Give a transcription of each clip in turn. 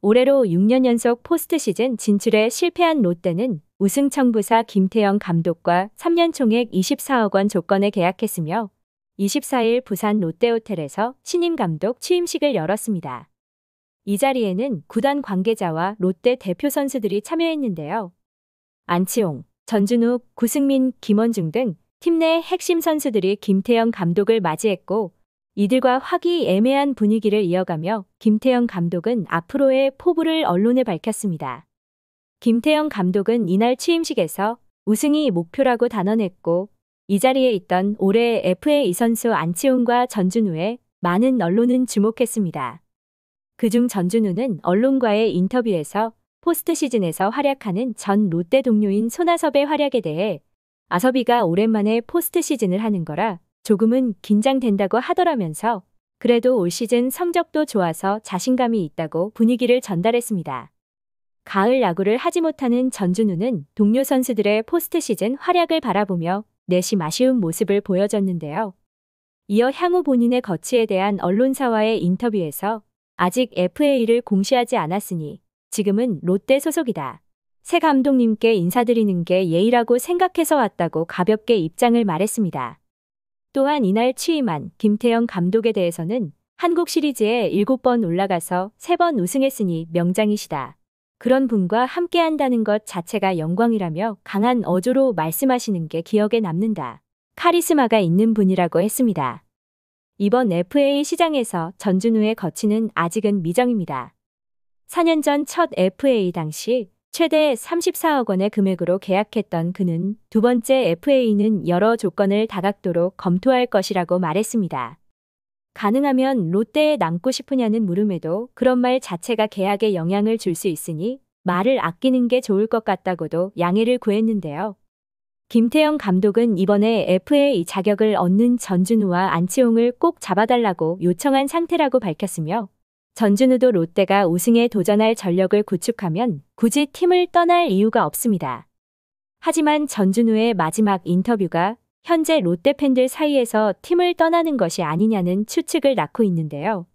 올해로 6년 연속 포스트 시즌 진출에 실패한 롯데는 우승 청부사 김태영 감독과 3년 총액 24억 원 조건에 계약했으며 24일 부산 롯데호텔에서 신임 감독 취임식을 열었습니다. 이 자리에는 구단 관계자와 롯데 대표 선수들이 참여했는데요. 안치홍, 전준욱, 구승민, 김원중 등 팀 내 핵심 선수들이 김태영 감독을 맞이했고 이들과 화기애매한 분위기를 이어가며 김태형 감독은 앞으로의 포부를 언론에 밝혔습니다. 김태형 감독은 이날 취임식에서 우승이 목표라고 단언했고 이 자리에 있던 올해 FA 이 선수 안치홍과 전준우에 많은 언론은 주목했습니다. 그중 전준우는 언론과의 인터뷰에서 포스트 시즌에서 활약하는 전 롯데 동료인 손아섭의 활약에 대해 아섭이가 오랜만에 포스트 시즌을 하는 거라 조금은 긴장된다고 하더라면서 그래도 올 시즌 성적도 좋아서 자신감이 있다고 분위기를 전달했습니다. 가을 야구를 하지 못하는 전준우는 동료 선수들의 포스트 시즌 활약을 바라보며 내심 아쉬운 모습을 보여줬는데요. 이어 향후 본인의 거취에 대한 언론사와의 인터뷰에서 아직 FA를 공시하지 않았으니 지금은 롯데 소속이다. 새 감독님께 인사드리는 게 예의라고 생각해서 왔다고 가볍게 입장을 말했습니다. 또한 이날 취임한 김태형 감독에 대해서는 한국 시리즈에 7번 올라가서 3번 우승했으니 명장이시다. 그런 분과 함께 한다는 것 자체가 영광이라며 강한 어조로 말씀하시는 게 기억에 남는다. 카리스마가 있는 분이라고 했습니다. 이번 FA 시장에서 전준우의 거치는 아직은 미정입니다. 4년 전 첫 FA 당시 최대 34억 원의 금액으로 계약했던 그는 두 번째 FA는 여러 조건을 다각도로 검토할 것이라고 말했습니다. 가능하면 롯데에 남고 싶으냐는 물음에도 그런 말 자체가 계약에 영향을 줄 수 있으니 말을 아끼는 게 좋을 것 같다고도 양해를 구했는데요. 김태형 감독은 이번에 FA 자격을 얻는 전준우와 안치홍을 꼭 잡아달라고 요청한 상태라고 밝혔으며 전준우도 롯데가 우승에 도전할 전력을 구축하면 굳이 팀을 떠날 이유가 없습니다. 하지만 전준우의 마지막 인터뷰가 현재 롯데 팬들 사이에서 팀을 떠나는 것이 아니냐는 추측을 낳고 있는데요.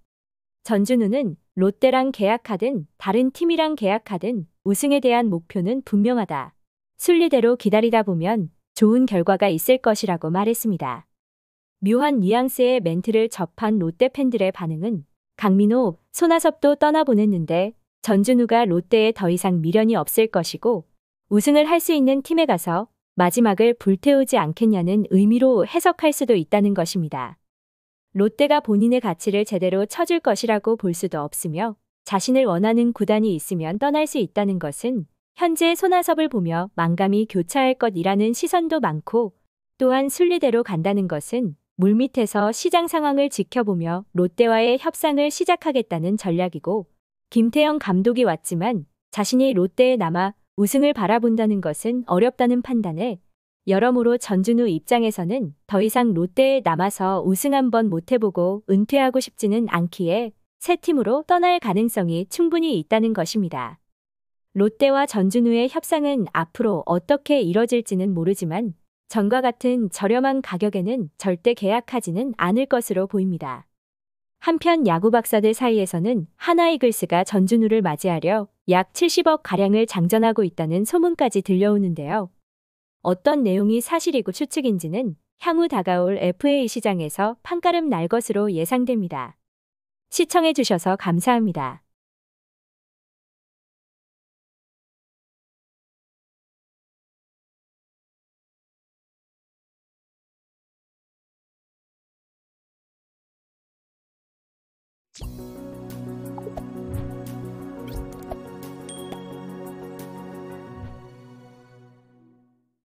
전준우는 롯데랑 계약하든 다른 팀이랑 계약하든 우승에 대한 목표는 분명하다. 순리대로 기다리다 보면 좋은 결과가 있을 것이라고 말했습니다. 묘한 뉘앙스의 멘트를 접한 롯데 팬들의 반응은 강민호, 손아섭도 떠나보냈는데 전준우가 롯데에 더 이상 미련이 없을 것이고 우승을 할 수 있는 팀에 가서 마지막을 불태우지 않겠냐는 의미로 해석할 수도 있다는 것입니다. 롯데가 본인의 가치를 제대로 쳐줄 것이라고 볼 수도 없으며 자신을 원하는 구단이 있으면 떠날 수 있다는 것은 현재 손아섭을 보며 망감이 교차할 것이라는 시선도 많고 또한 순리대로 간다는 것은 물밑에서 시장 상황을 지켜보며 롯데와의 협상을 시작하겠다는 전략이고 김태형 감독이 왔지만 자신이 롯데에 남아 우승을 바라본다는 것은 어렵다는 판단에 여러모로 전준우 입장에서는 더 이상 롯데에 남아서 우승 한번 못해보고 은퇴하고 싶지는 않기에 새 팀으로 떠날 가능성이 충분히 있다는 것입니다. 롯데와 전준우의 협상은 앞으로 어떻게 이뤄질지는 모르지만 전과 같은 저렴한 가격에는 절대 계약하지는 않을 것으로 보입니다. 한편 야구 박사들 사이에서는 하나이글스가 전준우를 맞이하려 약 70억 가량을 장전하고 있다는 소문까지 들려오는데요. 어떤 내용이 사실이고 추측인지는 향후 다가올 FA 시장에서 판가름 날 것으로 예상됩니다. 시청해주셔서 감사합니다. you